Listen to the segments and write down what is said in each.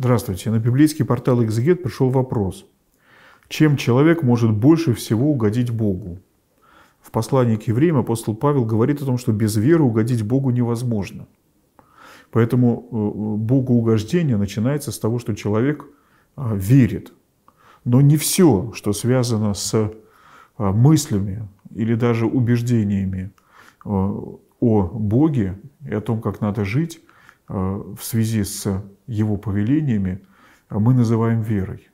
Здравствуйте. На библейский портал «Экзегет» пришел вопрос. Чем человек может больше всего угодить Богу? В послании к евреям апостол Павел говорит о том, что без веры угодить Богу невозможно. Поэтому э, Богу угождение начинается с того, что человек а, верит. Но не все, что связано с а, мыслями или даже убеждениями а, о Боге и о том, как надо жить, Э, в связи с его повелениями э, мы называем верой.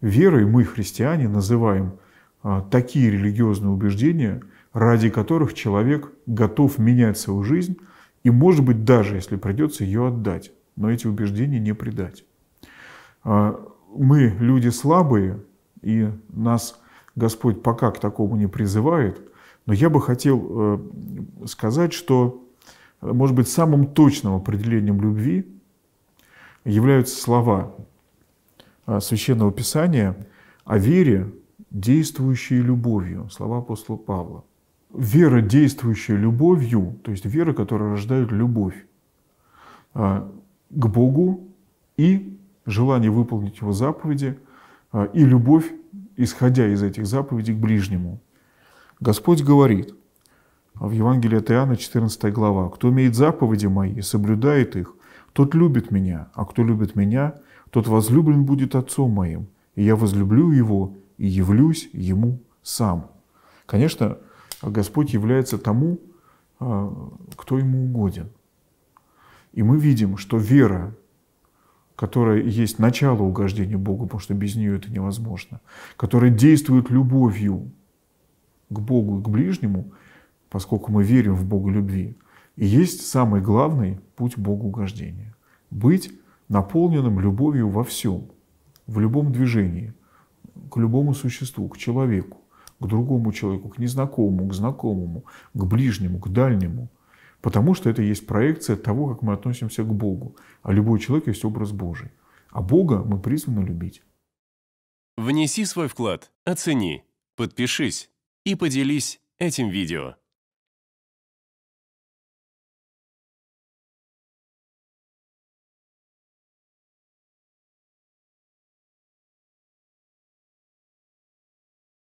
Верой мы, христиане, называем э, такие религиозные убеждения, ради которых человек готов менять свою жизнь и, может быть, даже если придется, ее отдать, но эти убеждения не предать. Мы люди слабые, и нас Господь пока к такому не призывает, но я бы хотел сказать, что может быть, самым точным определением любви являются слова а, Священного Писания о вере, действующей любовью, слова апостола Павла. Вера, действующая любовью, то есть вера, которая рождает любовь а, к Богу и желание выполнить Его заповеди, а, и любовь, исходя из этих заповедей к ближнему. Господь говорит – в Евангелии от Иоанна 14 глава. «Кто имеет заповеди мои и соблюдает их, тот любит меня, а кто любит меня, тот возлюблен будет отцом моим, и я возлюблю его и явлюсь ему сам». Конечно, Господь является тому, а, кто ему угоден. И мы видим, что вера, которая есть начало угождения Богу, потому что без нее это невозможно, которая действует любовью к Богу и к ближнему – поскольку мы верим в Бога любви, и есть самый главный путь Богу угождения. Быть наполненным любовью во всем, в любом движении, к любому существу, к человеку, к другому человеку, к незнакомому, к знакомому, к ближнему, к дальнему. Потому что это есть проекция того, как мы относимся к Богу. А любой человек есть образ Божий. А Бога мы призваны любить. Внеси свой вклад, оцени, подпишись и поделись этим видео.